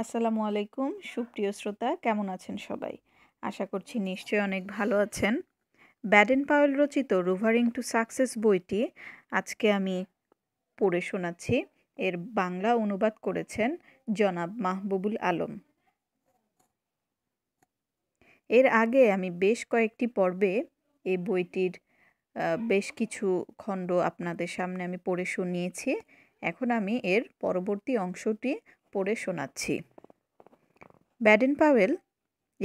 আসসালামু আলাইকুম সুপ্রিয় শ্রোতা কেমন আছেন সবাই আশা করছি নিশ্চয়ই অনেক ভালো আছেন ব্যাডেন পাওয়েল রচিত রুভারিং টু সাকসেস বইটি আজকে আমি পড়ে শোনাচ্ছি এর বাংলা অনুবাদ করেছেন জনাব মাহবুবুল আলম এর আগে আমি বেশ কয়েকটি পর্বে এই বইটির বেশ কিছু খণ্ড আপনাদের সামনে আমি পড়ে শুনিয়েছি এখন আমি এর পরবর্তী অংশটি পড়ে শোনাচ্ছি ব্যাডেন পাওয়েল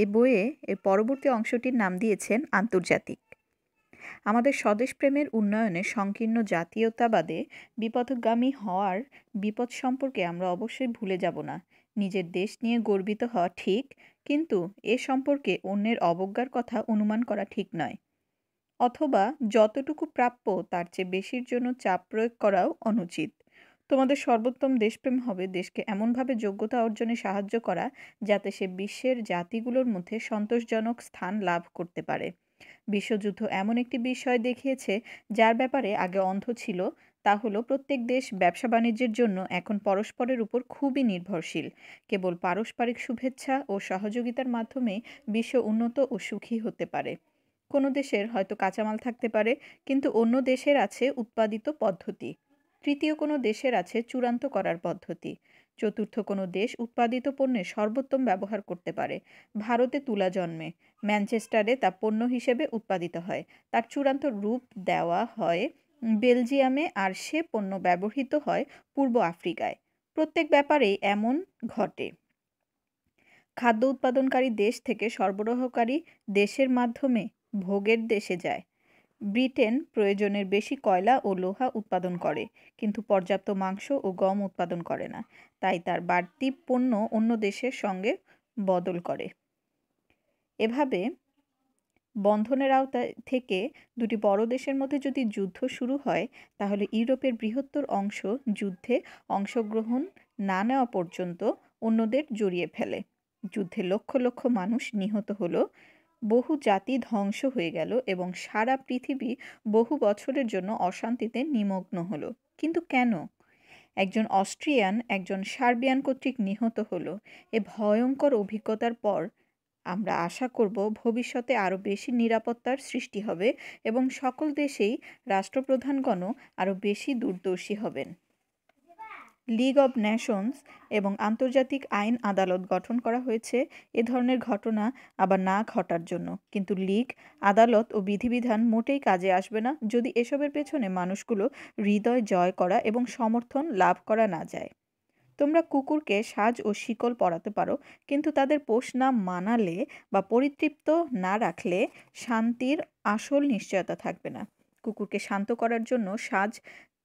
এ বইয়ে এর পরবর্তী অংশটির নাম দিয়েছেন আন্তর্জাতিক আমাদের স্বদেশপ্রেমের উন্নয়নে সংকীর্ণ জাতীয়তাবাদে বিপথগামী হওয়ার বিপদ সম্পর্কে আমরা অবশ্যই ভুলে যাব না নিজের দেশ নিয়ে গর্বিত হওয়া ঠিক কিন্তু এ সম্পর্কে অন্যের অবজ্ঞার কথা অনুমান করা ঠিক নয় অথবা যতটুকু প্রাপ্য তার চেয়ে বেশির জন্য চাপ প্রয়োগ করাও অনুচিত তোমাদের সর্বোত্তম দেশপ্রেম হবে দেশকে এমনভাবে যোগ্যতা অর্জনে সাহায্য করা যাতে সে বিশ্বের জাতিগুলোর মধ্যে সন্তোষজনক স্থান লাভ করতে পারে বিশ্বযুদ্ধ এমন একটি বিষয় দেখিয়েছে যার ব্যাপারে আগে অন্ধ ছিল তা হলো প্রত্যেক দেশ ব্যবসা বাণিজ্যের জন্য এখন পরস্পরের উপর খুবই নির্ভরশীল কেবল পারস্পরিক শুভেচ্ছা ও সহযোগিতার মাধ্যমে বিশ্ব উন্নত ও সুখী হতে পারে কোনো দেশের হয়তো কাঁচামাল থাকতে পারে কিন্তু অন্য দেশের আছে উৎপাদিত পদ্ধতি তৃতীয় কোনো দেশের আছে চূড়ান্ত করার পদ্ধতি চতুর্থ কোনো দেশ উৎপাদিত পণ্যের সর্বোত্তম ব্যবহার করতে পারে ভারতে তুলা জন্মে ম্যানচেস্টারে তা পণ্য হিসেবে উৎপাদিত হয় তার চূড়ান্ত রূপ দেওয়া হয় বেলজিয়ামে আর সে পণ্য ব্যবহৃত হয় পূর্ব আফ্রিকায় প্রত্যেক ব্যাপারেই এমন ঘটে খাদ্য উৎপাদনকারী দেশ থেকে সরবরাহকারী দেশের মাধ্যমে ভোগের দেশে যায় ব্রিটেন প্রয়োজনের বেশি কয়লা ও লোহা উৎপাদন করে কিন্তু পর্যাপ্ত মাংস ও গম উৎপাদন করে না তাই তার বাড়তি পণ্য অন্য দেশের সঙ্গে বদল করে এভাবে বন্ধনের আওতা থেকে দুটি বড় দেশের মধ্যে যদি যুদ্ধ শুরু হয় তাহলে ইউরোপের বৃহত্তর অংশ যুদ্ধে অংশগ্রহণ না নেওয়া পর্যন্ত অন্যদের জড়িয়ে ফেলে যুদ্ধে লক্ষ লক্ষ মানুষ নিহত হলো বহু জাতি ধ্বংস হয়ে গেল এবং সারা পৃথিবী বহু বছরের জন্য অশান্তিতে নিমগ্ন হলো কিন্তু কেন একজন অস্ট্রিয়ান একজন সার্বিয়ান কর্তৃক নিহত হলো এ ভয়ঙ্কর অভিজ্ঞতার পর আমরা আশা করব ভবিষ্যতে আরও বেশি নিরাপত্তার সৃষ্টি হবে এবং সকল দেশেই রাষ্ট্রপ্রধানগণও আরও বেশি দূরদর্শী হবেন লিগ অব ন্যাশনস এবং আন্তর্জাতিক আইন আদালত গঠন করা হয়েছে এ ধরনের ঘটনা আবার না ঘটার জন্য কিন্তু লিগ আদালত ও বিধিবিধান মোটেই কাজে আসবে না যদি এসবের পেছনে মানুষগুলো হৃদয় জয় করা এবং সমর্থন লাভ করা না যায় তোমরা কুকুরকে সাজ ও শিকল পরাতে পারো কিন্তু তাদের পোষ না মানালে বা পরিতৃপ্ত না রাখলে শান্তির আসল নিশ্চয়তা থাকবে না কুকুরকে শান্ত করার জন্য সাজ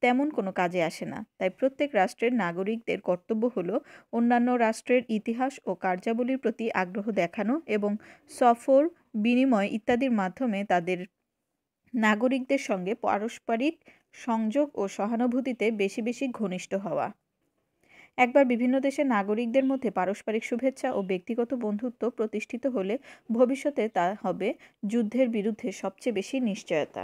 তেমন কোনো কাজে আসে না তাই প্রত্যেক রাষ্ট্রের নাগরিকদের কর্তব্য হল অন্যান্য রাষ্ট্রের ইতিহাস ও কার্যাবলীর প্রতি আগ্রহ দেখানো এবং সফর বিনিময় ইত্যাদির মাধ্যমে তাদের নাগরিকদের সঙ্গে পারস্পরিক সংযোগ ও সহানুভূতিতে বেশি বেশি ঘনিষ্ঠ হওয়া একবার বিভিন্ন দেশের নাগরিকদের মধ্যে পারস্পরিক শুভেচ্ছা ও ব্যক্তিগত বন্ধুত্ব প্রতিষ্ঠিত হলে ভবিষ্যতে তা হবে যুদ্ধের বিরুদ্ধে সবচেয়ে বেশি নিশ্চয়তা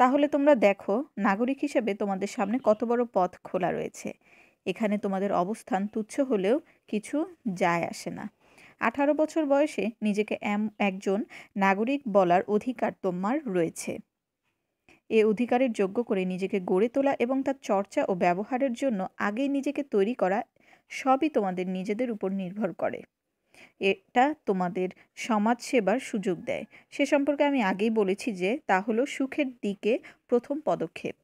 তাহলে তোমরা দেখো নাগরিক হিসেবে তোমাদের সামনে কত বড় পথ খোলা রয়েছে এখানে তোমাদের অবস্থান তুচ্ছ হলেও কিছু যায় আসে না আঠারো বছর বয়সে নিজেকে একজন নাগরিক বলার অধিকার তোমার রয়েছে এ অধিকারের যোগ্য করে নিজেকে গড়ে তোলা এবং তার চর্চা ও ব্যবহারের জন্য আগেই নিজেকে তৈরি করা সবই তোমাদের নিজেদের উপর নির্ভর করে এটা তোমাদের সমাজ সেবার সুযোগ দেয় সে সম্পর্কে আমি আগেই বলেছি যে তা হলো সুখের দিকে প্রথম পদক্ষেপ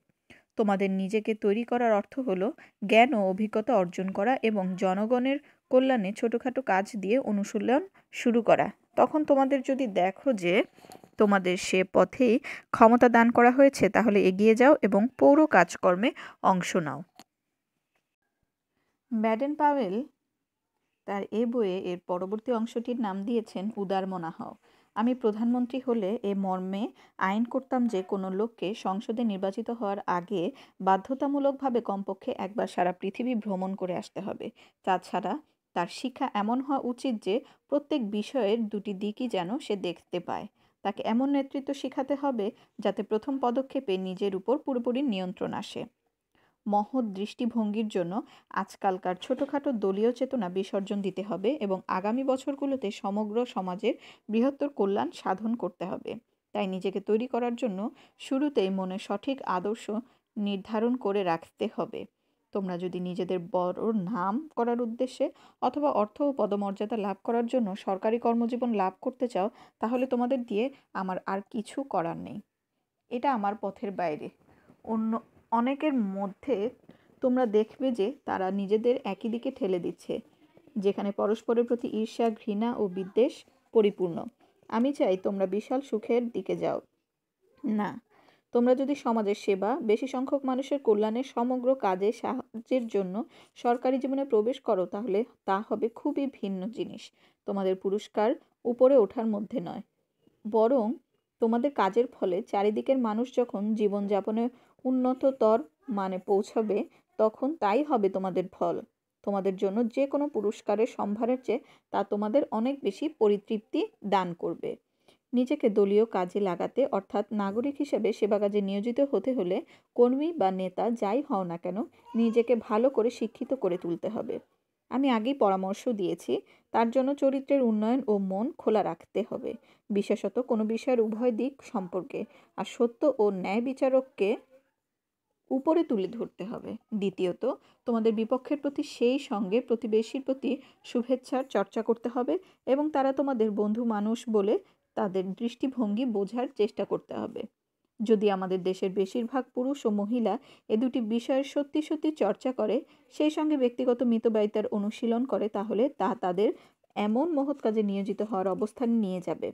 তোমাদের নিজেকে তৈরি করার অর্থ হলো জ্ঞান ও অভিজ্ঞতা অর্জন করা এবং জনগণের কল্যাণে ছোটোখাটো কাজ দিয়ে অনুশীলন শুরু করা তখন তোমাদের যদি দেখো যে তোমাদের সে পথেই ক্ষমতা দান করা হয়েছে তাহলে এগিয়ে যাও এবং পৌর কাজকর্মে অংশ নাও ব্যাডেন পাওয়েল তার এ বইয়ে এর পরবর্তী অংশটির নাম দিয়েছেন উদার মনাহ আমি প্রধানমন্ত্রী হলে এ মর্মে আইন করতাম যে কোনো লোককে সংসদে নির্বাচিত হওয়ার আগে বাধ্যতামূলকভাবে কমপক্ষে একবার সারা পৃথিবী ভ্রমণ করে আসতে হবে তাছাড়া তার শিক্ষা এমন হওয়া উচিত যে প্রত্যেক বিষয়ের দুটি দিকই যেন সে দেখতে পায় তাকে এমন নেতৃত্ব শেখাতে হবে যাতে প্রথম পদক্ষেপে নিজের উপর পুরোপুরি নিয়ন্ত্রণ আসে মহৎ দৃষ্টিভঙ্গির জন্য আজকালকার ছোটোখাটো দলীয় চেতনা বিসর্জন দিতে হবে এবং আগামী বছরগুলোতে সমগ্র সমাজের বৃহত্তর কল্যাণ সাধন করতে হবে তাই নিজেকে তৈরি করার জন্য শুরুতেই মনে সঠিক আদর্শ নির্ধারণ করে রাখতে হবে তোমরা যদি নিজেদের বড় নাম করার উদ্দেশ্যে অথবা অর্থ ও পদমর্যাদা লাভ করার জন্য সরকারি কর্মজীবন লাভ করতে চাও তাহলে তোমাদের দিয়ে আমার আর কিছু করার নেই এটা আমার পথের বাইরে অন্য অনেকের মধ্যে তোমরা দেখবে যে তারা নিজেদের একই দিকে ঠেলে দিচ্ছে যেখানে পরস্পরের প্রতি ঈর্ষা ঘৃণা ও বিদ্বেষ পরিপূর্ণ আমি চাই তোমরা বিশাল সুখের দিকে যাও না তোমরা যদি সমাজের সেবা বেশি সংখ্যক মানুষের কল্যাণে সমগ্র কাজে সাহায্যের জন্য সরকারি জীবনে প্রবেশ করো তাহলে তা হবে খুবই ভিন্ন জিনিস তোমাদের পুরস্কার উপরে ওঠার মধ্যে নয় বরং তোমাদের কাজের ফলে চারিদিকের মানুষ যখন জীবনযাপনে উন্নততর মানে পৌঁছাবে তখন তাই হবে তোমাদের ফল তোমাদের জন্য যে কোনো পুরস্কারের সম্ভারের চেয়ে তা তোমাদের অনেক বেশি পরিতৃপ্তি দান করবে নিজেকে দলীয় কাজে লাগাতে অর্থাৎ নাগরিক হিসেবে সেবা কাজে নিয়োজিত হতে হলে কর্মী বা নেতা যাই হও না কেন নিজেকে ভালো করে শিক্ষিত করে তুলতে হবে আমি আগেই পরামর্শ দিয়েছি তার জন্য চরিত্রের উন্নয়ন ও মন খোলা রাখতে হবে বিশেষত কোনো বিষয়ের উভয় দিক সম্পর্কে আর সত্য ও ন্যায় বিচারককে উপরে তুলে ধরতে হবে দ্বিতীয়ত তোমাদের বিপক্ষের প্রতি সেই সঙ্গে প্রতিবেশীর প্রতি শুভেচ্ছার চর্চা করতে হবে এবং তারা তোমাদের বন্ধু মানুষ বলে তাদের দৃষ্টিভঙ্গি বোঝার চেষ্টা করতে হবে যদি আমাদের দেশের বেশিরভাগ পুরুষ ও মহিলা এ দুটি বিষয়ের সত্যি সত্যি চর্চা করে সেই সঙ্গে ব্যক্তিগত মিতব্যয়িতার অনুশীলন করে তাহলে তা তাদের এমন মহৎ কাজে নিয়োজিত হওয়ার অবস্থানে নিয়ে যাবে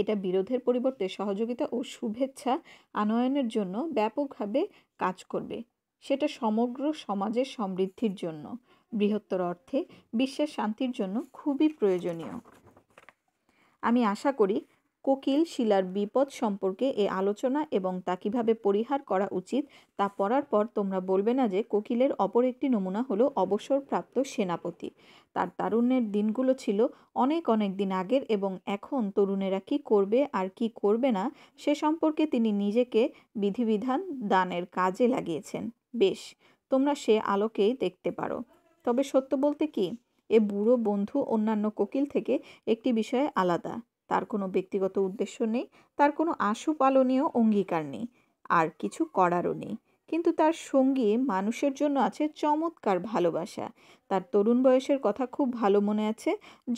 এটা বিরোধের পরিবর্তে সহযোগিতা ও শুভেচ্ছা আনয়নের জন্য ব্যাপকভাবে কাজ করবে সেটা সমগ্র সমাজের সমৃদ্ধির জন্য বৃহত্তর অর্থে বিশ্বের শান্তির জন্য খুবই প্রয়োজনীয় আমি আশা করি কোকিল শিলার বিপদ সম্পর্কে এ আলোচনা এবং তা কীভাবে পরিহার করা উচিত তা পড়ার পর তোমরা বলবে না যে কোকিলের অপর একটি নমুনা হলো অবসরপ্রাপ্ত সেনাপতি তার তারুণ্যের দিনগুলো ছিল অনেক অনেক দিন আগের এবং এখন তরুণেরা কি করবে আর কি করবে না সে সম্পর্কে তিনি নিজেকে বিধিবিধান দানের কাজে লাগিয়েছেন বেশ তোমরা সে আলোকেই দেখতে পারো তবে সত্য বলতে কি এ বুড়ো বন্ধু অন্যান্য কোকিল থেকে একটি বিষয়ে আলাদা তার কোনো ব্যক্তিগত উদ্দেশ্য নেই তার কোনো আশু পালনীয় অঙ্গীকার নেই আর কিছু করারও নেই কিন্তু তার সঙ্গী মানুষের জন্য আছে চমৎকার ভালোবাসা তার তরুণ বয়সের কথা খুব ভালো মনে আছে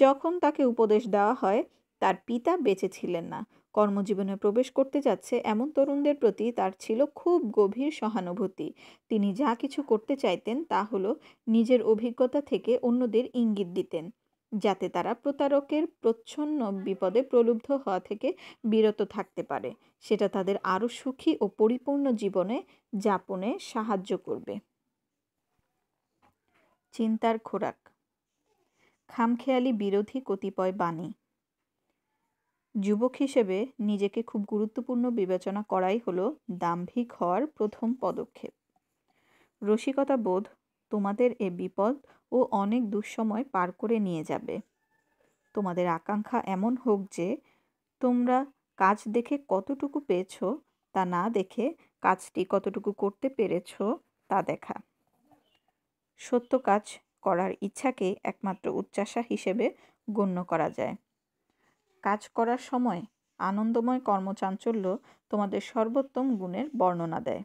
যখন তাকে উপদেশ দেওয়া হয় তার পিতা বেঁচে ছিলেন না কর্মজীবনে প্রবেশ করতে যাচ্ছে এমন তরুণদের প্রতি তার ছিল খুব গভীর সহানুভূতি তিনি যা কিছু করতে চাইতেন তা হলো নিজের অভিজ্ঞতা থেকে অন্যদের ইঙ্গিত দিতেন যাতে তারা প্রতারকের প্রচ্ছন্ন বিপদে প্রলুব্ধ হওয়া থেকে বিরত থাকতে পারে সেটা তাদের আরও সুখী ও পরিপূর্ণ জীবনে যাপনে সাহায্য করবে চিন্তার খোরাক খামখেয়ালি বিরোধী কতিপয় বাণী যুবক হিসেবে নিজেকে খুব গুরুত্বপূর্ণ বিবেচনা করাই হলো দাম্ভিক হওয়ার প্রথম পদক্ষেপ রসিকতা বোধ তোমাদের এ বিপদ ও অনেক দুঃসময় পার করে নিয়ে যাবে তোমাদের আকাঙ্ক্ষা এমন হোক যে তোমরা কাজ দেখে কতটুকু পেয়েছ তা না দেখে কাজটি কতটুকু করতে পেরেছ তা দেখা সত্য কাজ করার ইচ্ছাকে একমাত্র উচ্চাসা হিসেবে গণ্য করা যায় কাজ করার সময় আনন্দময় কর্মচাঞ্চল্য তোমাদের সর্বোত্তম গুণের বর্ণনা দেয়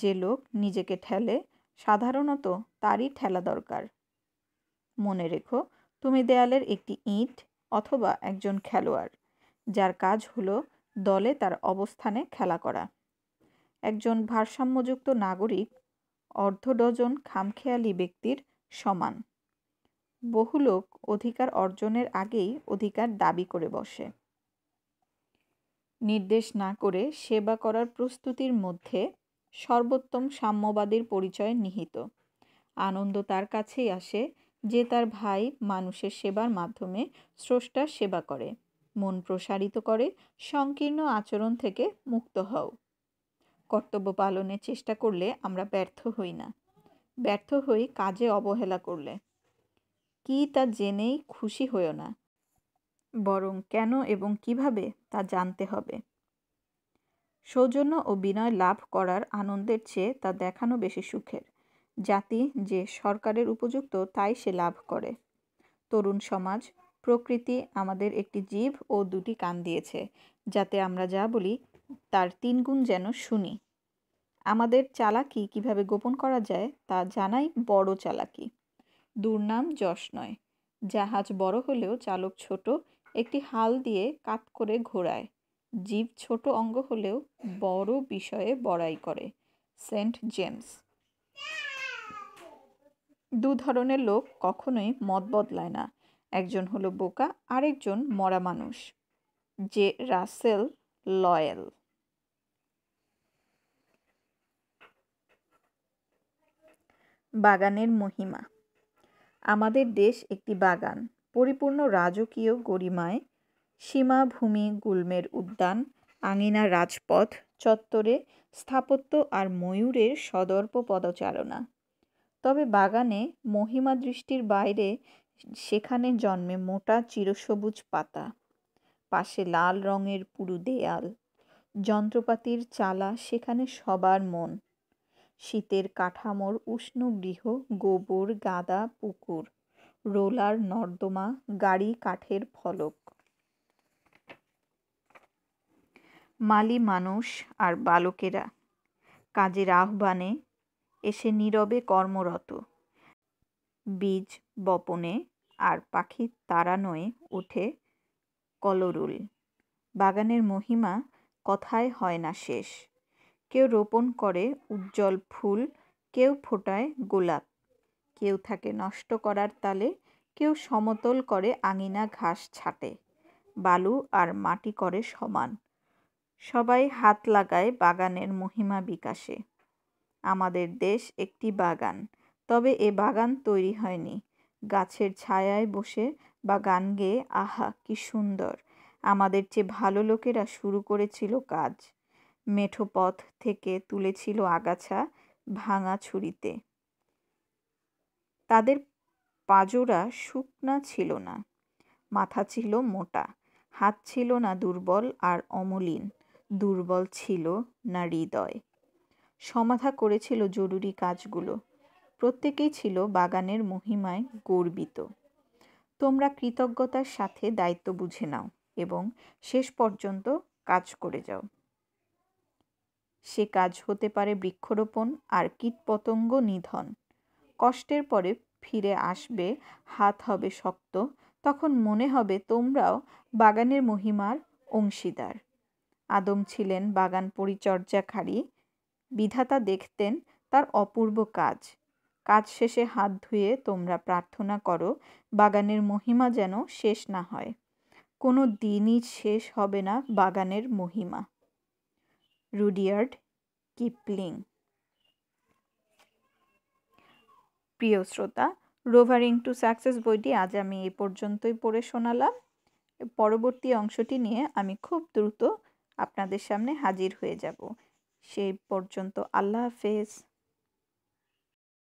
যে লোক নিজেকে ঠেলে সাধারণত তারই ঠেলা দরকার মনে রেখো তুমি দেয়ালের একটি ইট অথবা একজন খেলোয়াড় যার কাজ হলো দলে তার অবস্থানে খেলা করা একজন ভারসাম্যযুক্ত নাগরিক অর্ধ ডজন খামখেয়ালি ব্যক্তির সমান বহু লোক অধিকার অর্জনের আগেই অধিকার দাবি করে বসে নির্দেশ না করে সেবা করার প্রস্তুতির মধ্যে সর্বোত্তম সাম্যবাদীর পরিচয় নিহিত আনন্দ তার কাছেই আসে যে তার ভাই মানুষের সেবার মাধ্যমে স্রষ্টার সেবা করে মন প্রসারিত করে সংকীর্ণ আচরণ থেকে মুক্ত হও কর্তব্য পালনের চেষ্টা করলে আমরা ব্যর্থ হই না ব্যর্থ হই কাজে অবহেলা করলে কি তা জেনেই খুশি হইও না বরং কেন এবং কিভাবে তা জানতে হবে সৌজন্য ও বিনয় লাভ করার আনন্দের চেয়ে তা দেখানো বেশি সুখের জাতি যে সরকারের উপযুক্ত তাই সে লাভ করে তরুণ সমাজ প্রকৃতি আমাদের একটি জীব ও দুটি কান দিয়েছে যাতে আমরা যা বলি তার তিন গুণ যেন শুনি আমাদের চালাকি কিভাবে গোপন করা যায় তা জানাই বড় চালাকি দুর্নাম যশ নয় জাহাজ বড় হলেও চালক ছোট একটি হাল দিয়ে কাত করে ঘোরায় জীব ছোট অঙ্গ হলেও বড় বিষয়ে বড়াই করে সেন্ট জেমস দু ধরনের লোক কখনোই মত বদলায় না একজন হলো বোকা আরেকজন মরা মানুষ যে রাসেল লয়েল বাগানের মহিমা আমাদের দেশ একটি বাগান পরিপূর্ণ রাজকীয় গরিমায় সীমাভূমি গুল্মের উদ্যান আঙিনা রাজপথ চত্বরে স্থাপত্য আর ময়ূরের সদর্প পদচারণা তবে বাগানে মহিমা দৃষ্টির বাইরে সেখানে জন্মে মোটা চিরসবুজ পাতা পাশে লাল রঙের পুরু দেয়াল যন্ত্রপাতির চালা সেখানে সবার মন শীতের কাঠামোর উষ্ণ গৃহ গোবর গাদা পুকুর রোলার নর্দমা গাড়ি কাঠের ফলক মালি মানুষ আর বালকেরা কাজের আহ্বানে এসে নীরবে কর্মরত বীজ বপনে আর পাখির নয় ওঠে কলরুল বাগানের মহিমা কথায় হয় না শেষ কেউ রোপণ করে উজ্জ্বল ফুল কেউ ফোটায় গোলাপ কেউ থাকে নষ্ট করার তালে কেউ সমতল করে আঙিনা ঘাস ছাটে বালু আর মাটি করে সমান সবাই হাত লাগায় বাগানের মহিমা বিকাশে আমাদের দেশ একটি বাগান তবে এ বাগান তৈরি হয়নি গাছের ছায়ায় বসে বা গান গেয়ে আহা কি সুন্দর আমাদের চেয়ে ভালো লোকেরা শুরু করেছিল কাজ মেঠো পথ থেকে তুলেছিল আগাছা ভাঙা ছুরিতে তাদের পাজোরা শুকনা ছিল না মাথা ছিল মোটা হাত ছিল না দুর্বল আর অমলিন দুর্বল ছিল না হৃদয় সমাধা করেছিল জরুরি কাজগুলো প্রত্যেকেই ছিল বাগানের মহিমায় গর্বিত তোমরা কৃতজ্ঞতার সাথে দায়িত্ব বুঝে নাও এবং শেষ পর্যন্ত কাজ করে যাও সে কাজ হতে পারে বৃক্ষরোপণ আর কীটপতঙ্গ নিধন কষ্টের পরে ফিরে আসবে হাত হবে শক্ত তখন মনে হবে তোমরাও বাগানের মহিমার অংশীদার আদম ছিলেন বাগান পরিচর্যাকারী বিধাতা দেখতেন তার অপূর্ব কাজ কাজ শেষে হাত ধুয়ে তোমরা প্রার্থনা করো বাগানের মহিমা যেন শেষ না হয় কোনো দিনই শেষ হবে না বাগানের মহিমা রুডিয়ার্ড কিপলিং প্রিয় শ্রোতা রোভারিং টু সাকসেস বইটি আজ আমি এ পর্যন্তই পড়ে শোনালাম পরবর্তী অংশটি নিয়ে আমি খুব দ্রুত আপনাদের সামনে হাজির হয়ে যাব সেই পর্যন্ত আল্লাহ হাফেজ